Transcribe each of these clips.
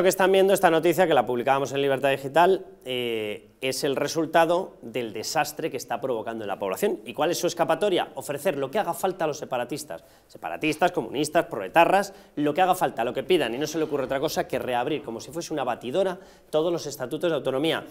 Lo que están viendo esta noticia que la publicábamos en Libertad Digital eh, es el resultado del desastre que está provocando en la población. ¿Y cuál es su escapatoria? Ofrecer lo que haga falta a los separatistas. Separatistas, comunistas, proletarras, lo que haga falta, lo que pidan. Y no se le ocurre otra cosa que reabrir, como si fuese una batidora, todos los estatutos de autonomía.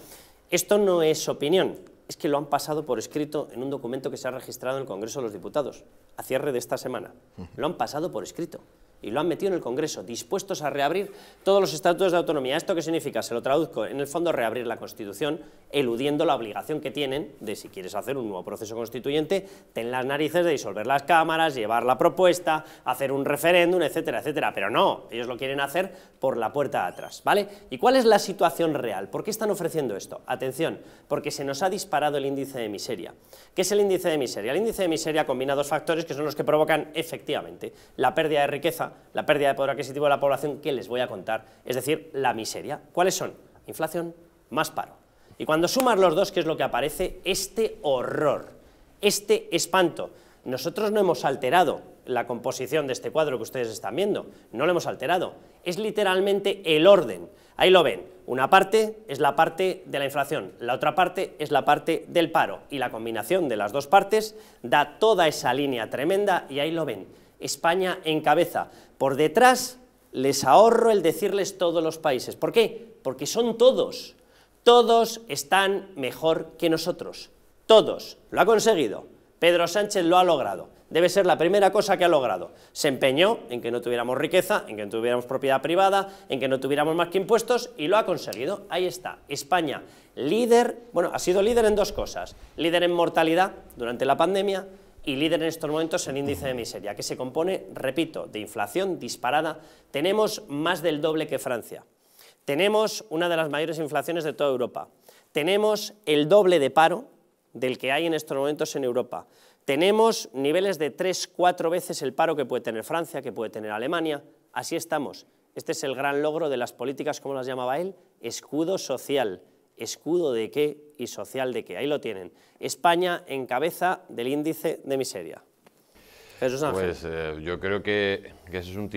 Esto no es opinión, es que lo han pasado por escrito en un documento que se ha registrado en el Congreso de los Diputados, a cierre de esta semana. Lo han pasado por escrito y lo han metido en el Congreso, dispuestos a reabrir todos los estatutos de autonomía. ¿Esto qué significa? Se lo traduzco, en el fondo reabrir la Constitución, eludiendo la obligación que tienen de si quieres hacer un nuevo proceso constituyente, ten las narices de disolver las cámaras, llevar la propuesta, hacer un referéndum, etcétera, etcétera. Pero no, ellos lo quieren hacer por la puerta de atrás, ¿vale? ¿Y cuál es la situación real? ¿Por qué están ofreciendo esto? Atención, porque se nos ha disparado el índice de miseria. ¿Qué es el índice de miseria? El índice de miseria combina dos factores que son los que provocan efectivamente la pérdida de riqueza la pérdida de poder adquisitivo de la población que les voy a contar, es decir, la miseria. ¿Cuáles son? Inflación más paro. Y cuando sumas los dos, ¿qué es lo que aparece? Este horror, este espanto. Nosotros no hemos alterado la composición de este cuadro que ustedes están viendo, no lo hemos alterado, es literalmente el orden. Ahí lo ven, una parte es la parte de la inflación, la otra parte es la parte del paro, y la combinación de las dos partes da toda esa línea tremenda, y ahí lo ven, España en cabeza. Por detrás les ahorro el decirles todos los países. ¿Por qué? Porque son todos. Todos están mejor que nosotros. Todos. Lo ha conseguido. Pedro Sánchez lo ha logrado. Debe ser la primera cosa que ha logrado. Se empeñó en que no tuviéramos riqueza, en que no tuviéramos propiedad privada, en que no tuviéramos más que impuestos y lo ha conseguido. Ahí está. España, líder, bueno, ha sido líder en dos cosas. Líder en mortalidad durante la pandemia, y líder en estos momentos en índice de miseria, que se compone, repito, de inflación disparada. Tenemos más del doble que Francia. Tenemos una de las mayores inflaciones de toda Europa. Tenemos el doble de paro del que hay en estos momentos en Europa. Tenemos niveles de tres, cuatro veces el paro que puede tener Francia, que puede tener Alemania. Así estamos. Este es el gran logro de las políticas, como las llamaba él, escudo social. ¿Escudo de qué? y social de que ahí lo tienen. España en cabeza del índice de miseria. Pues eh, yo creo que, ese es un